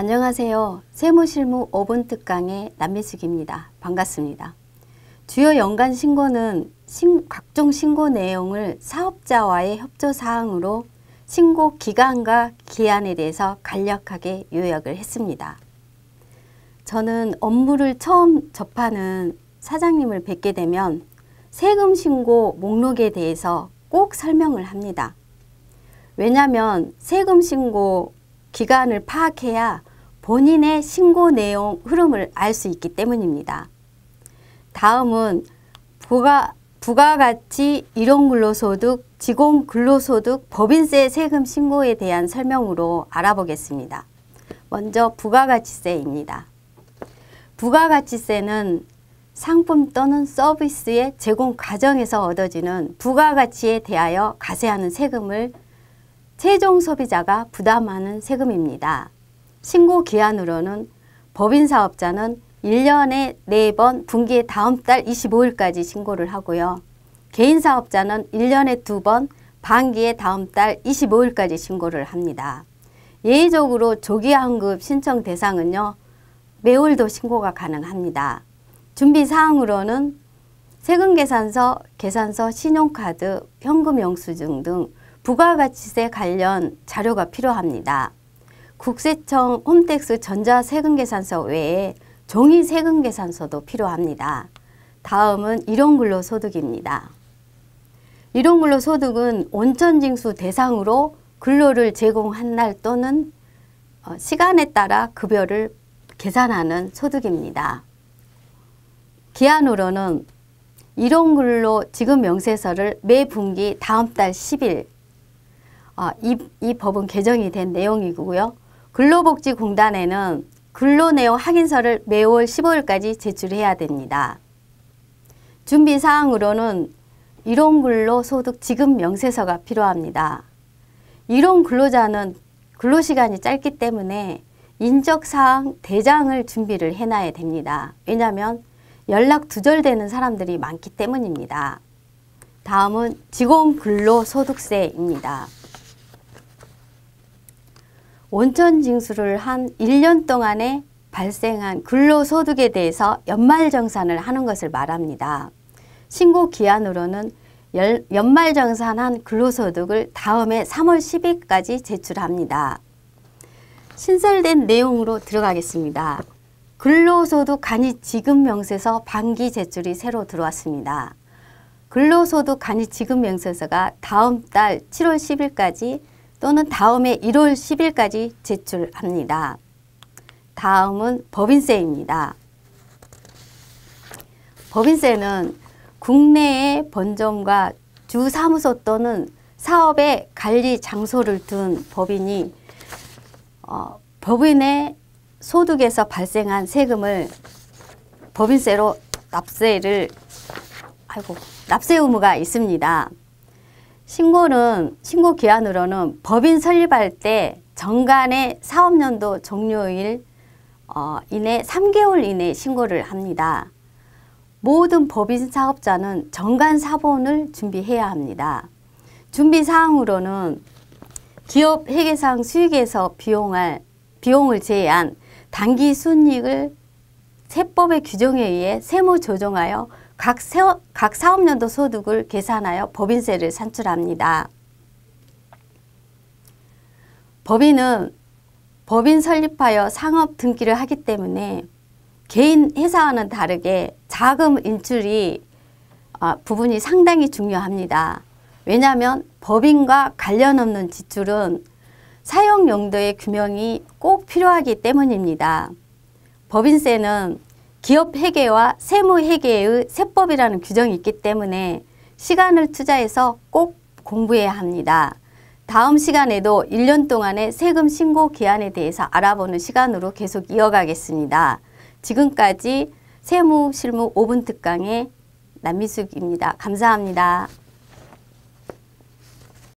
안녕하세요. 세무실무 5분 특강의 남미숙입니다. 반갑습니다. 주요 연간 신고는 신, 각종 신고 내용을 사업자와의 협조 사항으로 신고 기간과 기한에 대해서 간략하게 요약을 했습니다. 저는 업무를 처음 접하는 사장님을 뵙게 되면 세금 신고 목록에 대해서 꼭 설명을 합니다. 왜냐하면 세금 신고 기간을 파악해야 본인의 신고 내용 흐름을 알 수 있기 때문입니다. 다음은 부가, 부가가치 일용 근로소득, 직원 근로소득, 법인세 세금 신고에 대한 설명으로 알아보겠습니다. 먼저 부가가치세입니다. 부가가치세는 상품 또는 서비스의 제공 과정에서 얻어지는 부가가치에 대하여 가세하는 세금을 최종 소비자가 부담하는 세금입니다. 신고 기한으로는 법인 사업자는 1년에 4번 분기의 다음 달 25일까지 신고를 하고요. 개인 사업자는 1년에 2번 반기의 다음 달 25일까지 신고를 합니다. 예외적으로 조기 환급 신청 대상은요. 매월도 신고가 가능합니다. 준비 사항으로는 세금 계산서, 계산서, 신용카드, 현금 영수증 등 부가가치세 관련 자료가 필요합니다. 국세청 홈택스 전자세금계산서 외에 종이 세금계산서도 필요합니다. 다음은 일용근로소득입니다. 일용근로소득은 온천징수 대상으로 근로를 제공한 날 또는 어, 시간에 따라 급여를 계산하는 소득입니다. 기한으로는 일용근로 지급 명세서를 매 분기 다음 달 10일 어, 이, 이 법은 개정이 된 내용이고요. 근로복지공단에는 근로내용 확인서를 매월 15일까지 제출해야 됩니다. 준비사항으로는 일용근로소득지급 명세서가 필요합니다. 일용 근로자는 근로시간이 짧기 때문에 인적사항 대장을 준비를 해놔야 됩니다. 왜냐하면 연락 두절되는 사람들이 많기 때문입니다. 다음은 직원근로소득세입니다. 원천 징수를 한 1년 동안에 발생한 근로소득에 대해서 연말정산을 하는 것을 말합니다. 신고 기한으로는 연말정산한 근로소득을 다음해 3월 10일까지 제출합니다. 신설된 내용으로 들어가겠습니다. 근로소득 간이 지급 명세서 반기 제출이 새로 들어왔습니다. 근로소득 간이 지급 명세서가 다음 달 7월 10일까지 또는 다음해 1월 10일까지 제출합니다. 다음은 법인세입니다. 법인세는 국내의 본점과 주사무소 또는 사업의 관리 장소를 둔 법인이 어, 법인의 소득에서 발생한 세금을 법인세로 납세를 아이고 납세 의무가 있습니다. 신고는 신고 기한으로는 법인 설립할 때 정간의 사업연도 종료일 어, 이내 3개월 이내 신고를 합니다. 모든 법인 사업자는 정간 사본을 준비해야 합니다. 준비 사항으로는 기업 회계상 수익에서 비용할 비용을 제외한 단기 순이익을 세법의 규정에 의해 세무 조정하여 각, 세각 사업연도 소득을 계산하여 법인세를 산출합니다. 법인은 법인 설립하여 상업 등기를 하기 때문에 개인 회사와는 다르게 자금 인출이 아, 부분이 상당히 중요합니다. 왜냐하면 법인과 관련 없는 지출은 사용 용도의 규명이 꼭 필요하기 때문입니다. 법인세는 기업 회계와 세무 회계의 세법이라는 규정이 있기 때문에 시간을 투자해서 꼭 공부해야 합니다. 다음 시간에도 1년 동안의 세금 신고 기한에 대해서 알아보는 시간으로 계속 이어가겠습니다. 지금까지 세무 실무 5분 특강의 남미숙입니다. 감사합니다.